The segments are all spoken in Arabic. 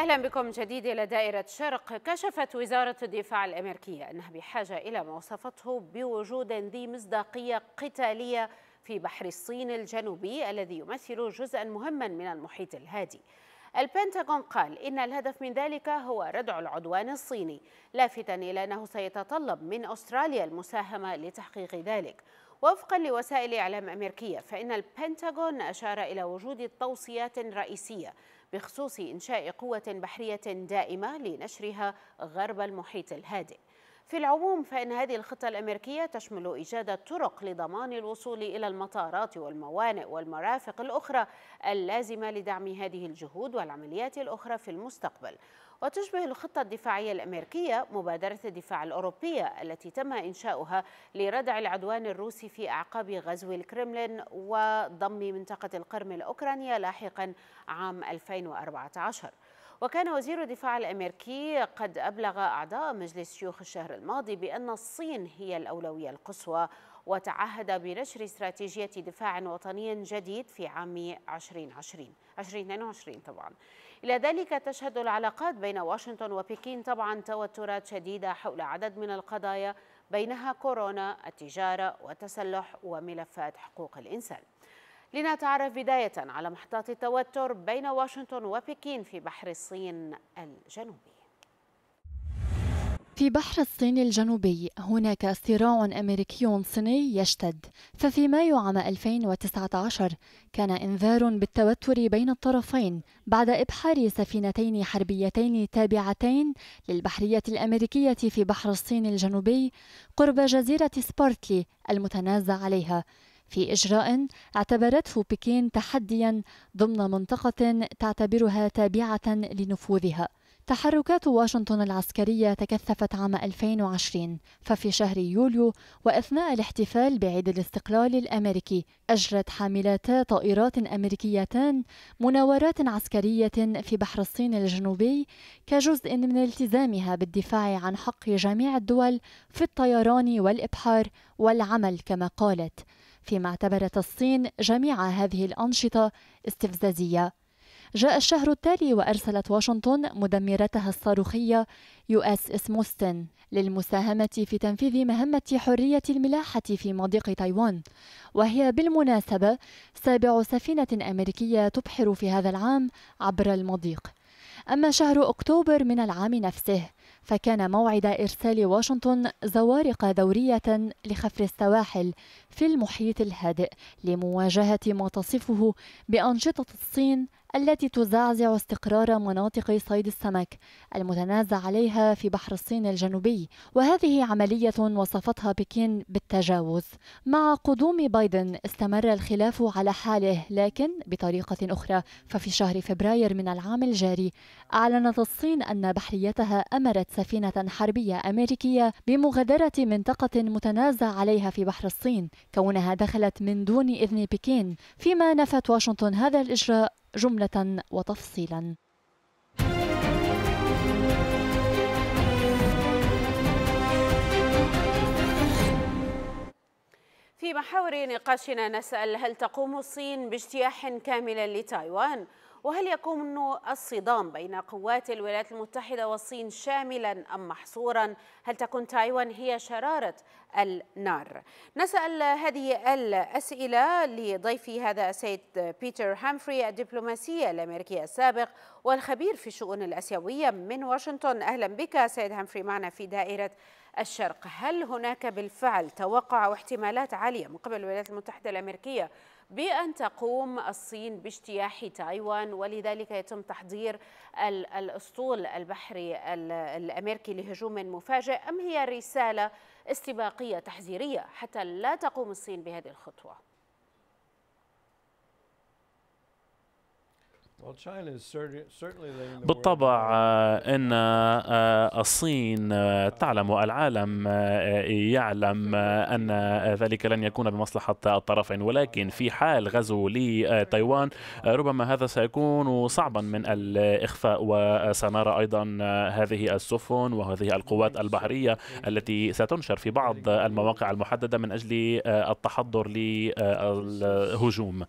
أهلا بكم جديد إلى دائرة شرق كشفت وزارة الدفاع الأمريكية أنها بحاجة إلى ما وصفته بوجود ذي مصداقية قتالية في بحر الصين الجنوبي الذي يمثل جزءا مهما من المحيط الهادي البنتاغون قال إن الهدف من ذلك هو ردع العدوان الصيني لافتا إلى أنه سيتطلب من أستراليا المساهمة لتحقيق ذلك وفقا لوسائل إعلام أمريكية فإن البنتاغون أشار إلى وجود توصيات رئيسية بخصوص إنشاء قوة بحرية دائمة لنشرها غرب المحيط الهادئ في العموم فإن هذه الخطة الأمريكية تشمل إيجاد طرق لضمان الوصول إلى المطارات والموانئ والمرافق الأخرى اللازمة لدعم هذه الجهود والعمليات الأخرى في المستقبل وتشبه الخطة الدفاعية الأمريكية مبادرة الدفاع الأوروبية التي تم إنشاؤها لردع العدوان الروسي في أعقاب غزو الكرملين وضم منطقة القرم الأوكرانية لاحقا عام 2014 وكان وزير الدفاع الامريكي قد ابلغ اعضاء مجلس شيوخ الشهر الماضي بان الصين هي الاولويه القصوى وتعهد بنشر استراتيجيه دفاع وطني جديد في عام 2020 2022 طبعا إلى ذلك تشهد العلاقات بين واشنطن وبكين طبعا توترات شديدة حول عدد من القضايا بينها كورونا التجارة والتسلح وملفات حقوق الإنسان لنتعرف بداية على محطات التوتر بين واشنطن وبكين في بحر الصين الجنوبي في بحر الصين الجنوبي هناك صراع أمريكي صيني يشتد ففي مايو عام 2019 كان إنذار بالتوتر بين الطرفين بعد إبحار سفينتين حربيتين تابعتين للبحرية الأمريكية في بحر الصين الجنوبي قرب جزيرة سبارتلي المتنازع عليها في إجراء اعتبرته بكين تحديا ضمن منطقة تعتبرها تابعة لنفوذها تحركات واشنطن العسكرية تكثفت عام 2020 ففي شهر يوليو وأثناء الاحتفال بعيد الاستقلال الأمريكي أجرت حاملتا طائرات أمريكيتان مناورات عسكرية في بحر الصين الجنوبي كجزء من التزامها بالدفاع عن حق جميع الدول في الطيران والإبحار والعمل كما قالت فيما اعتبرت الصين جميع هذه الأنشطة استفزازية جاء الشهر التالي وأرسلت واشنطن مدمرتها الصاروخية يو اس موستن للمساهمة في تنفيذ مهمة حرية الملاحة في مضيق تايوان وهي بالمناسبة سابع سفينة أمريكية تبحر في هذا العام عبر المضيق أما شهر أكتوبر من العام نفسه فكان موعد إرسال واشنطن زوارق دورية لخفر السواحل في المحيط الهادئ لمواجهة ما تصفه بأنشطة الصين التي تزعزع استقرار مناطق صيد السمك المتنازع عليها في بحر الصين الجنوبي وهذه عملية وصفتها بكين بالتجاوز مع قدوم بايدن استمر الخلاف على حاله لكن بطريقة أخرى ففي شهر فبراير من العام الجاري أعلنت الصين أن بحريتها أمرت سفينة حربية أمريكية بمغادرة منطقة متنازع عليها في بحر الصين كونها دخلت من دون إذن بكين فيما نفت واشنطن هذا الإجراء جملة وتفصيلا في محاور نقاشنا نسأل هل تقوم الصين باجتياح كامل لتايوان؟ وهل يكون الصدام بين قوات الولايات المتحدة والصين شاملا أم محصورا هل تكون تايوان هي شرارة النار نسأل هذه الأسئلة لضيفي هذا السيد بيتر هامفري الدبلوماسي الأمريكي السابق والخبير في الشؤون الأسيوية من واشنطن أهلا بك سيد هامفري معنا في دائرة الشرق هل هناك بالفعل توقع واحتمالات عالية من قبل الولايات المتحدة الأمريكية بأن تقوم الصين باجتياح تايوان ولذلك يتم تحضير الأسطول البحري الأمريكي لهجوم مفاجئ أم هي رسالة استباقية تحذيرية حتى لا تقوم الصين بهذه الخطوة؟ بالطبع آه، ان آه، آه، الصين تعلم العالم يعلم ان ذلك لن يكون بمصلحه الطرفين ولكن في حال غزو لتايوان ربما هذا سيكون صعبا من الاخفاء وسنرى ايضا هذه السفن وهذه القوات البحريه التي ستنشر في بعض المواقع المحدده من اجل التحضر للهجوم.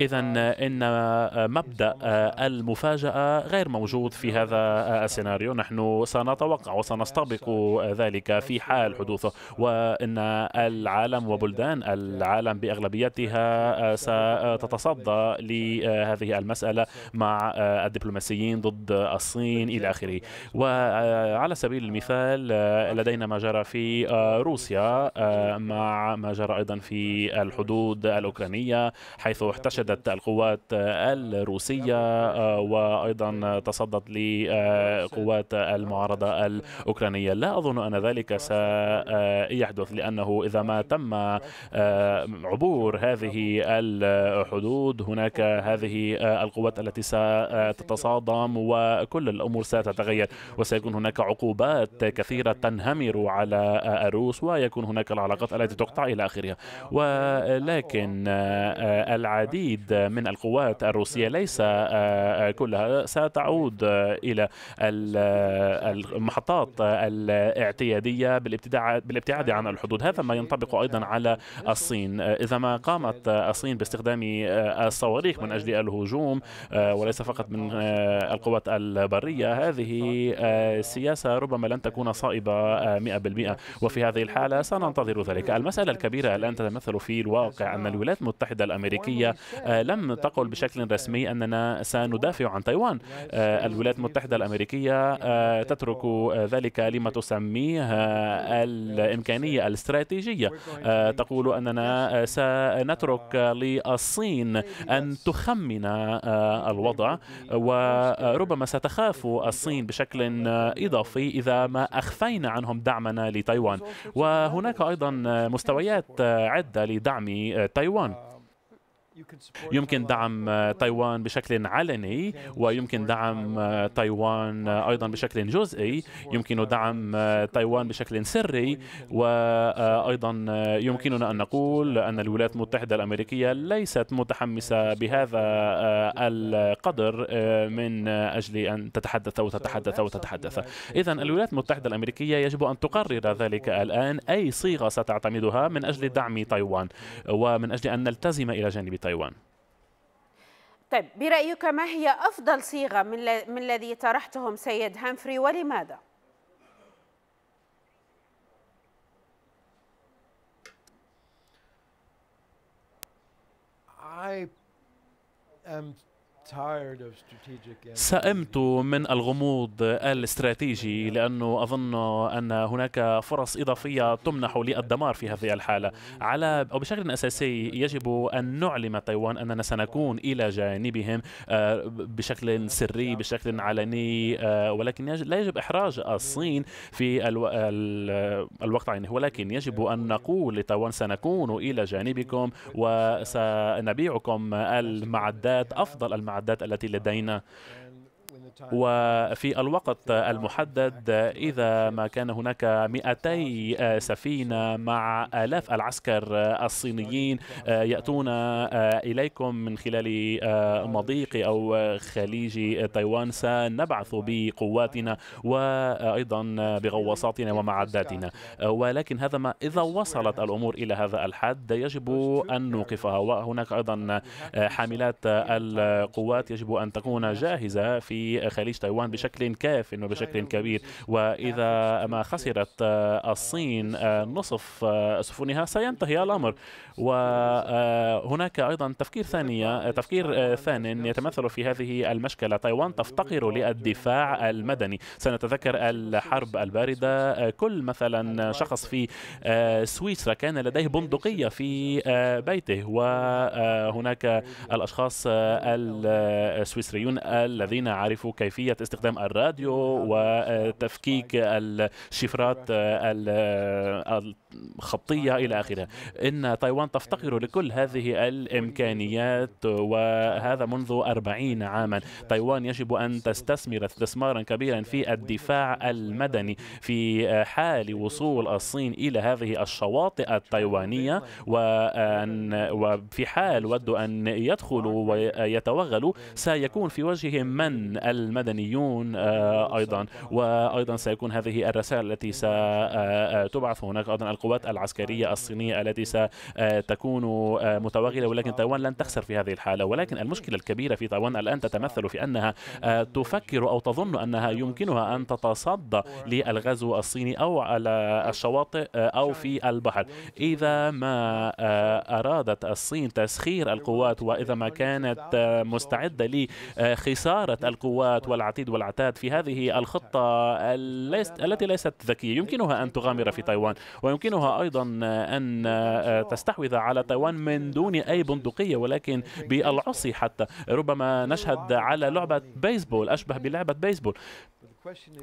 إذا إن آه، مبدأ آه، المفاجأة غير موجود في هذا آه، السيناريو نحن سنتوقع وسنستبق ذلك في حال حدوثه وإن العالم وبلدان العالم بأغلبيتها ستتصدى لهذه المسألة مع الدبلوماسيين ضد الصين إلى آخره وعلى سبيل المثال لدينا ما جرى في روسيا مع ما جرى أيضا في الحدود الأوكرانية حيث حيث احتشدت القوات الروسية آه، وأيضا تصدت لقوات المعارضة الأوكرانية لا أظن أن ذلك سيحدث لأنه إذا ما تم آه، عبور هذه الحدود هناك هذه آه، القوات التي ستتصادم وكل الأمور ستتغير وسيكون هناك عقوبات كثيرة تنهمر على الروس ويكون هناك العلاقات التي تقطع إلى آخرها ولكن العديد من القوات الروسية ليس آه، آه، كلها ستعود آه، إلى المحطات الاعتيادية بالابتعاد عن الحدود هذا ما ينطبق أيضا على الصين إذا ما قامت الصين باستخدام الصواريخ من أجل الهجوم وليس فقط من القوات البرية هذه سياسة ربما لن تكون صائبة 100% وفي هذه الحالة سننتظر ذلك المسألة الكبيرة الآن تتمثل في الواقع أن الولايات المتحدة الأمريكية الأمريكية آه، لم تقل بشكل رسمي أننا سندافع عن تايوان آه، الولايات المتحدة الأمريكية آه، تترك ذلك لما تسميه الإمكانية الاستراتيجية تقول أننا سنترك للصين أن تخمن الوضع وربما ستخاف الصين بشكل إضافي إذا ما أخفينا عنهم دعمنا لتايوان وهناك أيضا مستويات عدة لدعم تايوان يمكن دعم تايوان بشكل علني ويمكن دعم تايوان أيضا بشكل جزئي يمكن دعم تايوان بشكل سري وأيضا آه، يمكننا أن نقول أن الولايات المتحدة الأمريكية ليست متحمسة بهذا آه، القدر آه، من أجل أن تتحدث وتتحدث وتتحدث إذا الولايات المتحدة الأمريكية يجب أن تقرر ذلك الآن أي صيغة ستعتمدها من أجل دعم تايوان ومن أجل أن نلتزم إلى جانب تايوان تايوان طيب برأيك ما هي أفضل صيغة من, من الذي طرحتهم سيد هامفري ولماذا؟ I am سئمت من الغموض الاستراتيجي uh, لأنه أظن أن هناك فرص إضافية تمنح للدمار في هذه الحالة على أو بشكل أساسي يجب أن نعلم تايوان أننا سنكون إلى جانبهم آه، بشكل سري بشكل علني آه، ولكن لا يجب إحراج الصين في الوقت عينه ولكن يجب أن نقول لتايوان سنكون إلى جانبكم وسنبيعكم المعدات أفضل المعدات المعدات التي لدينا وفي الوقت المحدد إذا ما كان هناك 200 سفينة مع آلاف العسكر الصينيين آه، يأتون آه، إليكم من خلال آه، مضيق أو خليج تايوان سنبعث بقواتنا وأيضا بغواصاتنا ومعداتنا ولكن هذا ما إذا وصلت الأمور إلى هذا الحد يجب أن نوقفها وهناك أيضا حاملات القوات يجب أن تكون جاهزة في خليج تايوان بشكل كاف انه بشكل كبير واذا ما خسرت آه، الصين آه، نصف آه، سفنها سينتهي الامر وهناك ايضا تفكير ثانيه تفكير ثان يتمثل في هذه المشكله تايوان تفتقر للدفاع المدني سنتذكر الحرب البارده كل مثلا شخص في سويسرا كان لديه بندقيه في بيته وهناك الاشخاص السويسريون الذين عرفوا يعرفوا كيفية استخدام الراديو نعم، وتفكيك الشفرات آه، آه، الخطية إلى نعم، آخره إن تايوان تفتقر إيه، لكل هذه نعم. الإمكانيات وهذا منذ أربعين عاما إيه، تايوان يجب أن تستثمر استثمارا كبيرا في إيه، الدفاع المدني في آه، حال وصول الصين إلى هذه الشواطئ التايوانية وأن وفي حال ودوا أن يدخلوا ويتوغلوا سيكون في وجههم من المدنيون آه، أيوة، أيضا وأيضا سيكون هذه الرسائل التي ستبعث آه، آه، هناك أيضا القوات العسكرية أيوة. الصينية التي ستكون متوغلة ولكن تايوان لن تخسر في هذه الحالة ولكن المشكلة الكبيرة في تايوان الآن تتمثل في أنها تفكر أو تظن أنها يمكنها أن تتصدى للغزو الصيني أو على الشواطئ أو في البحر إذا ما أرادت الصين تسخير القوات وإذا ما كانت مستعدة لخسارة القوات الخطوات والعتيد والعتاد في هذه الخطة التي ليست ذكية يمكنها أن تغامر في تايوان ويمكنها أيضا أن آه، تستحوذ على تايوان من دون أي بندقية ولكن بالعصي حتى ربما نشهد على لعبة بيسبول أشبه بلعبة بيسبول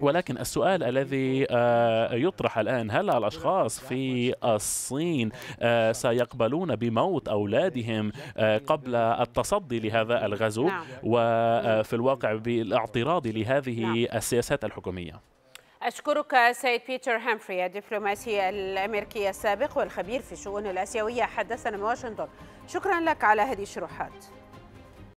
ولكن السؤال الذي آه، يطرح الآن هل الأشخاص في الصين آه، سيقبلون بموت أولادهم آه، قبل التصدي لهذا الغزو نعم. وفي الواقع بالاعتراض لهذه نعم. السياسات الحكومية أشكرك سيد بيتر هامفري الدبلوماسي الأمريكي السابق والخبير في الشؤون الآسيوية حدثنا من واشنطن شكرا لك على هذه الشروحات